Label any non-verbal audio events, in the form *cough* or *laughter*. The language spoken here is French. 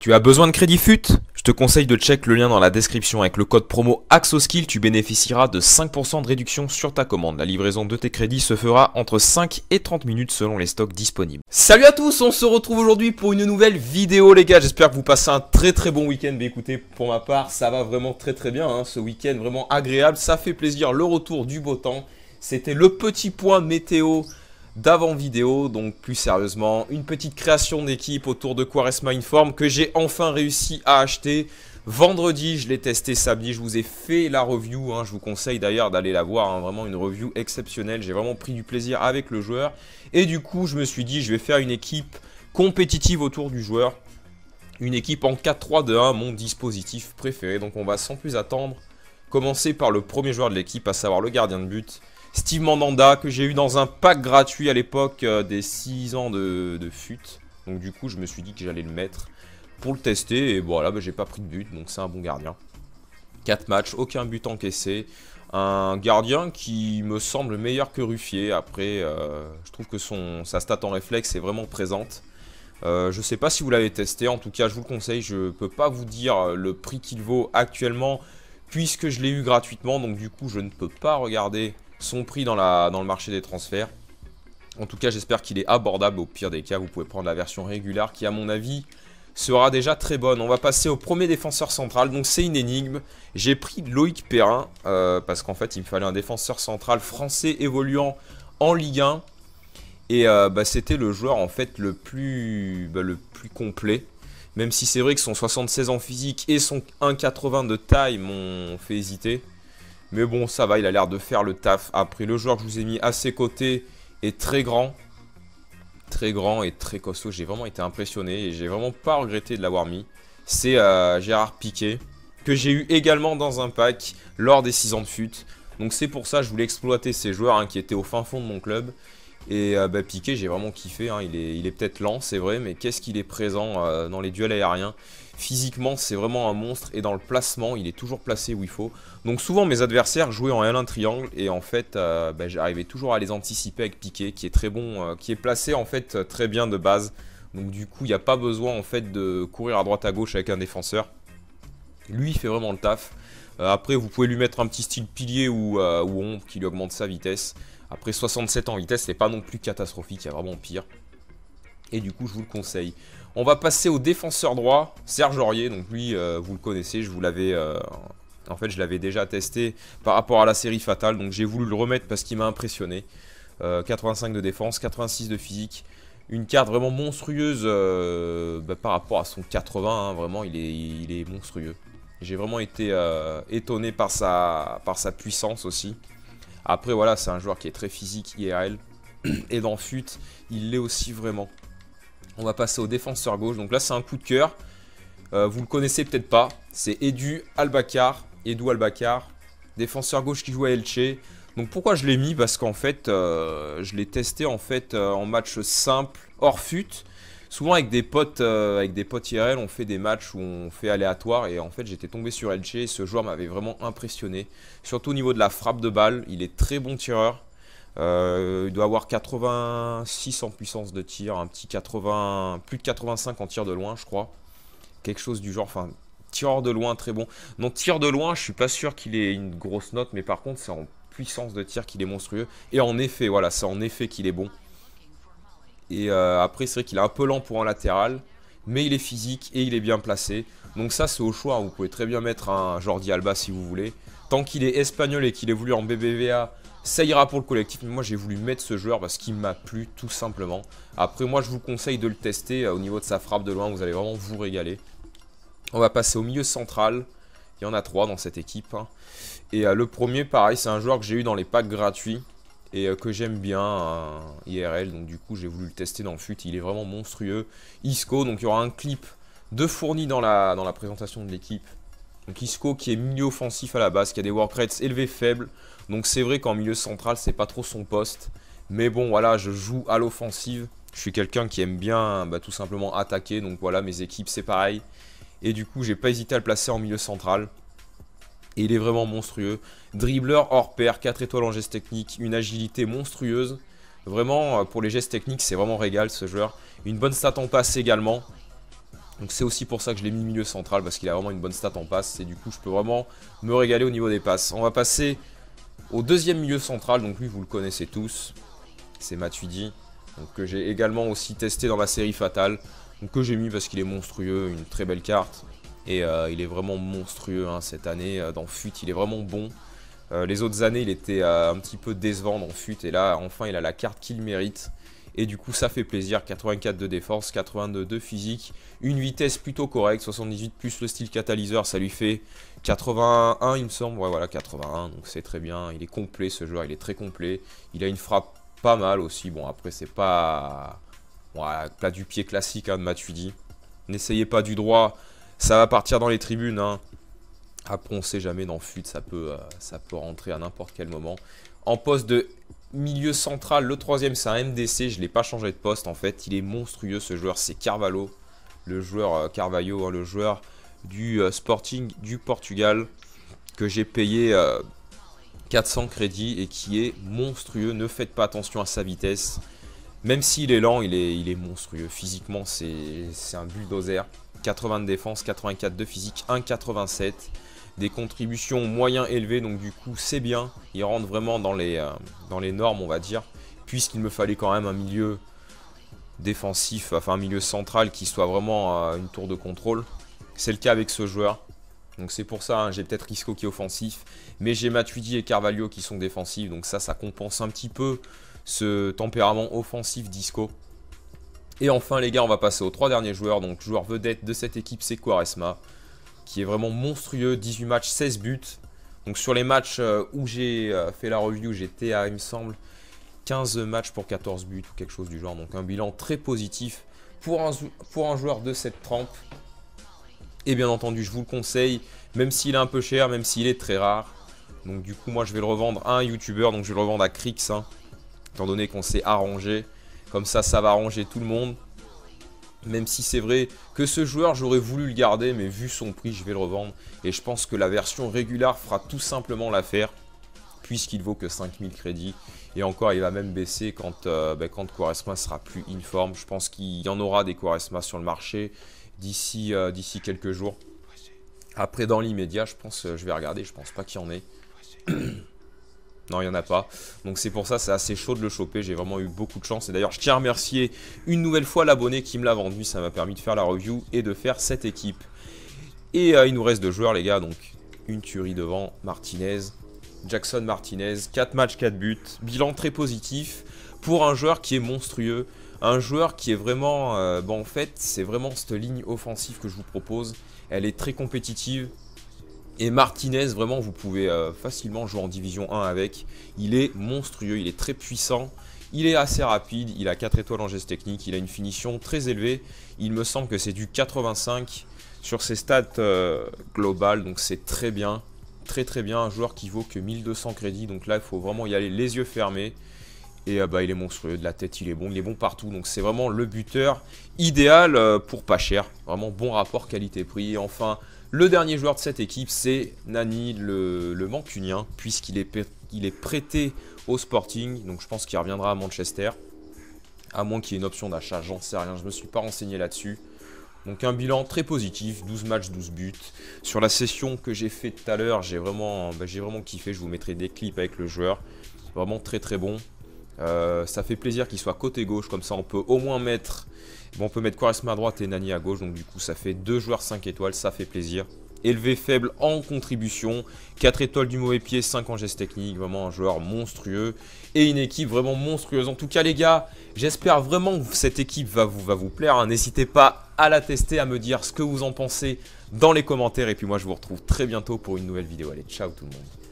Tu as besoin de crédit FUT Je te conseille de check le lien dans la description avec le code promo AXOSKILL, tu bénéficieras de 5% de réduction sur ta commande. La livraison de tes crédits se fera entre 5 et 30 minutes selon les stocks disponibles. Salut à tous, on se retrouve aujourd'hui pour une nouvelle vidéo les gars, j'espère que vous passez un très très bon week-end. Mais bah, écoutez, pour ma part, ça va vraiment très très bien, hein. ce week-end vraiment agréable, ça fait plaisir, le retour du beau temps c'était le petit point météo d'avant vidéo. Donc plus sérieusement, une petite création d'équipe autour de Quaresma Inform que j'ai enfin réussi à acheter. Vendredi, je l'ai testé samedi, je vous ai fait la review. Hein. Je vous conseille d'ailleurs d'aller la voir, hein. vraiment une review exceptionnelle. J'ai vraiment pris du plaisir avec le joueur. Et du coup, je me suis dit, je vais faire une équipe compétitive autour du joueur. Une équipe en 4-3-2-1, mon dispositif préféré. Donc on va sans plus attendre commencer par le premier joueur de l'équipe, à savoir le gardien de but. Steve Mandanda, que j'ai eu dans un pack gratuit à l'époque euh, des 6 ans de, de fut. Donc du coup, je me suis dit que j'allais le mettre pour le tester. Et voilà, bah, j'ai pas pris de but, donc c'est un bon gardien. 4 matchs, aucun but encaissé. Un gardien qui me semble meilleur que Ruffier. Après, euh, je trouve que son, sa stat en réflexe est vraiment présente. Euh, je sais pas si vous l'avez testé, en tout cas je vous le conseille, je peux pas vous dire le prix qu'il vaut actuellement puisque je l'ai eu gratuitement, donc du coup je ne peux pas regarder son prix dans, la, dans le marché des transferts. En tout cas, j'espère qu'il est abordable au pire des cas. Vous pouvez prendre la version régulière qui, à mon avis, sera déjà très bonne. On va passer au premier défenseur central. Donc, c'est une énigme. J'ai pris Loïc Perrin euh, parce qu'en fait, il me fallait un défenseur central français évoluant en Ligue 1. Et euh, bah, c'était le joueur en fait le plus, bah, le plus complet. Même si c'est vrai que son 76 en physique et son 1,80 de taille m'ont fait hésiter. Mais bon, ça va, il a l'air de faire le taf. Après, le joueur que je vous ai mis à ses côtés est très grand. Très grand et très costaud. J'ai vraiment été impressionné et j'ai vraiment pas regretté de l'avoir mis. C'est euh, Gérard Piquet, que j'ai eu également dans un pack lors des 6 ans de fut. Donc c'est pour ça que je voulais exploiter ces joueurs hein, qui étaient au fin fond de mon club. Et euh, bah, Piqué, j'ai vraiment kiffé. Hein. Il est, peut-être lent, c'est vrai, mais qu'est-ce qu'il est présent euh, dans les duels aériens. Physiquement, c'est vraiment un monstre. Et dans le placement, il est toujours placé où il faut. Donc souvent, mes adversaires jouaient en l 1 triangle. Et en fait, euh, bah, j'arrivais toujours à les anticiper avec Piqué, qui est très bon, qui est placé en fait très bien de base. Donc du coup, il n'y a pas besoin en fait de courir à droite à gauche avec un défenseur. Lui, il fait vraiment le taf. après, vous pouvez lui mettre un petit style pilier ou, ou ombre qui lui augmente sa vitesse. Après 67 en vitesse, c'est pas non plus catastrophique, il y a vraiment pire. Et du coup, je vous le conseille. On va passer au défenseur droit, Serge Aurier. Donc lui, euh, vous le connaissez, je vous l'avais... Euh, en fait, je l'avais déjà testé par rapport à la série Fatale. Donc j'ai voulu le remettre parce qu'il m'a impressionné. 85 euh, de défense, 86 de physique. Une carte vraiment monstrueuse bah, par rapport à son 80. Hein, vraiment, il est, il est monstrueux. J'ai vraiment été étonné par par sa puissance aussi. Après, voilà, c'est un joueur qui est très physique IRL. *clears throat* Et dans fut, il l'est aussi vraiment. On va passer au défenseur gauche. Donc là, c'est un coup de cœur. Euh, vous le connaissez peut-être pas. C'est Edu Albacar. Edu Albacar, défenseur gauche qui joue à Elche. Donc pourquoi je l'ai mis Parce qu'en fait, euh, je l'ai testé en fait euh, en match simple hors fut souvent avec des potes euh, avec des IRL on fait des matchs où on fait aléatoire et en fait j'étais tombé sur Elche et ce joueur m'avait vraiment impressionné surtout au niveau de la frappe de balle il est très bon tireur euh, il doit avoir 86 en puissance de tir un petit 80 plus de 85 en tir de loin je crois quelque chose du genre enfin tireur de loin très bon non tir de loin je suis pas sûr qu'il ait une grosse note mais par contre c'est en puissance de tir qu'il est monstrueux et en effet voilà c'est en effet qu'il est bon et euh, après, c'est vrai qu'il est un peu lent pour un latéral, mais il est physique et il est bien placé. Donc ça, c'est au choix. Hein. Vous pouvez très bien mettre un Jordi Alba si vous voulez. Tant qu'il est espagnol et qu'il est voulu en BBVA, ça ira pour le collectif. Mais moi, j'ai voulu mettre ce joueur parce qu'il m'a plu tout simplement. Après, moi, je vous conseille de le tester euh, au niveau de sa frappe de loin. Vous allez vraiment vous régaler. On va passer au milieu central. Il y en a trois dans cette équipe. Hein. Et euh, le premier, pareil, c'est un joueur que j'ai eu dans les packs gratuits et euh, que j'aime bien IRL. Donc du coup, j'ai voulu le tester dans le fut. Il est vraiment monstrueux. Isco, donc il y aura un clip de fourni dans la, dans la présentation de l'équipe. Donc Isco qui est milieu offensif à la base, qui a des work rates élevés faibles. Donc c'est vrai qu'en milieu central, c'est pas trop son poste. Mais bon, voilà, je joue à l'offensive. Je suis quelqu'un qui aime bien bah, tout simplement attaquer. Donc voilà, mes équipes, c'est pareil. Et du coup, j'ai pas hésité à le placer en milieu central. Et il est vraiment monstrueux. Dribbleur hors pair, 4 étoiles en gestes techniques, une agilité monstrueuse. Vraiment, euh, pour les gestes techniques, c'est vraiment régal ce joueur. Une bonne stat en passe également. Donc c'est aussi pour ça que je l'ai mis milieu central, parce qu'il a vraiment une bonne stat en passe. Et du coup, je peux vraiment me régaler au niveau des passes. On va passer au deuxième milieu central. Donc lui, vous le connaissez tous. C'est Matuidi. Donc que j'ai également aussi testé dans ma série Fatale. Donc que j'ai mis parce qu'il est monstrueux, une très belle carte. Et euh, il est vraiment monstrueux hein, cette année euh, dans fuite, il est vraiment bon. Euh, les autres années, il était un petit peu décevant dans fuite, et là, enfin, il a la carte qu'il mérite. Et du coup, ça fait plaisir, 84 de défense, 82 de physique, une vitesse plutôt correcte, 78 plus le style catalyseur, ça lui fait 81, il me semble, ouais voilà, 81, donc c'est très bien, il est complet ce joueur, il est très complet, il a une frappe pas mal aussi, bon après c'est pas... Voilà, plat du pied classique hein, de Matuidi, n'essayez pas du droit, ça va partir dans les tribunes. Hein. Après, on sait jamais dans fuite, ça peut, euh, ça peut rentrer à n'importe quel moment. En poste de milieu central, le troisième, c'est un MDC. Je ne l'ai pas changé de poste en fait. Il est monstrueux ce joueur. C'est Carvalho, le joueur euh, Carvalho, hein, le joueur du euh, Sporting du Portugal que j'ai payé 400 crédits et qui est monstrueux. Ne faites pas attention à sa vitesse. Même s'il est lent, il est, il est monstrueux. Physiquement, c'est un bulldozer. 80 de défense, 84 de physique, 1,87. Des contributions moyen élevées, donc du coup c'est bien. Il rentre vraiment dans les, euh, dans les normes, on va dire. Puisqu'il me fallait quand même un milieu défensif, enfin un milieu central qui soit vraiment euh, une tour de contrôle. C'est le cas avec ce joueur. Donc c'est pour ça, hein, j'ai peut-être Risco qui est offensif, mais j'ai Matuidi et Carvalho qui sont défensifs, donc ça, ça compense un petit peu ce tempérament offensif d'Isco. Et enfin les gars, on va passer aux trois derniers joueurs. Donc joueur vedette de cette équipe, c'est Quaresma, qui est vraiment monstrueux. 18 matchs, 16 buts. Donc sur les matchs euh, où j'ai euh, fait la review, j'étais à, il me semble, 15 matchs pour 14 buts ou quelque chose du genre. Donc un bilan très positif pour un, joueur de cette trempe. Et bien entendu, je vous le conseille, même s'il est un peu cher, même s'il est très rare. Donc du coup, moi, je vais le revendre à un youtubeur, donc je vais le revendre à Crix, hein, étant donné qu'on s'est arrangé. Comme ça, ça va arranger tout le monde. Même si c'est vrai que ce joueur, j'aurais voulu le garder, mais vu son prix, je vais le revendre. Et je pense que la version régulière fera tout simplement l'affaire, puisqu'il vaut que 5000 crédits. Et encore, il va même baisser quand, euh, ben, quand Quaresma sera plus informe. Je pense qu'il y en aura des Quaresma sur le marché d'ici euh, d'ici quelques jours. Après, dans l'immédiat, je pense, euh, je vais regarder, je pense pas qu'il y en ait. *clears throat* Non, il n'y en a pas. Donc c'est pour ça, c'est assez chaud de le choper. J'ai vraiment eu beaucoup de chance. Et d'ailleurs, je tiens à remercier une nouvelle fois l'abonné qui me l'a vendu. Ça m'a permis de faire la review et de faire cette équipe. Et euh, il nous reste deux joueurs, les gars. Donc une tuerie devant Martinez. Jackson Martinez. 4 matchs, 4 buts. Bilan très positif pour un joueur qui est monstrueux. Un joueur qui est vraiment... Euh, bon, en fait, c'est vraiment cette ligne offensive que je vous propose. Elle est très compétitive. Et Martinez, vraiment, vous pouvez euh, facilement jouer en Division 1 avec. Il est monstrueux, il est très puissant. Il est assez rapide, il a 4 étoiles en geste technique, il a une finition très élevée. Il me semble que c'est du 85 sur ses stats euh, globales, donc c'est très bien. Très très bien, un joueur qui vaut que 1200 crédits, donc là il faut vraiment y aller les yeux fermés. Et euh, bah, il est monstrueux, de la tête il est bon, il est bon partout, donc c'est vraiment le buteur idéal pour pas cher. Vraiment bon rapport qualité-prix. enfin, le dernier joueur de cette équipe, c'est Nani, le, mancunien, puisqu'il est, il est prêté au Sporting. Donc je pense qu'il reviendra à Manchester. À moins qu'il y ait une option d'achat, j'en sais rien, je ne me suis pas renseigné là-dessus. Donc un bilan très positif, 12 matchs, 12 buts. Sur la session que j'ai fait tout à l'heure, j'ai vraiment, bah, vraiment kiffé, je vous mettrai des clips avec le joueur. Vraiment très très bon. Euh, ça fait plaisir qu'il soit côté gauche, comme ça on peut au moins mettre Bon, on peut mettre Quaresma à droite et Nani à gauche. Donc, du coup, ça fait deux joueurs 5 étoiles. Ça fait plaisir. Élevé faible en contribution. 4 étoiles du mauvais pied, 5 en geste technique. Vraiment un joueur monstrueux. Et une équipe vraiment monstrueuse. En tout cas, les gars, j'espère vraiment que cette équipe va vous, va vous plaire. Hein. N'hésitez pas à la tester, à me dire ce que vous en pensez dans les commentaires. Et puis moi, je vous retrouve très bientôt pour une nouvelle vidéo. Allez, ciao tout le monde.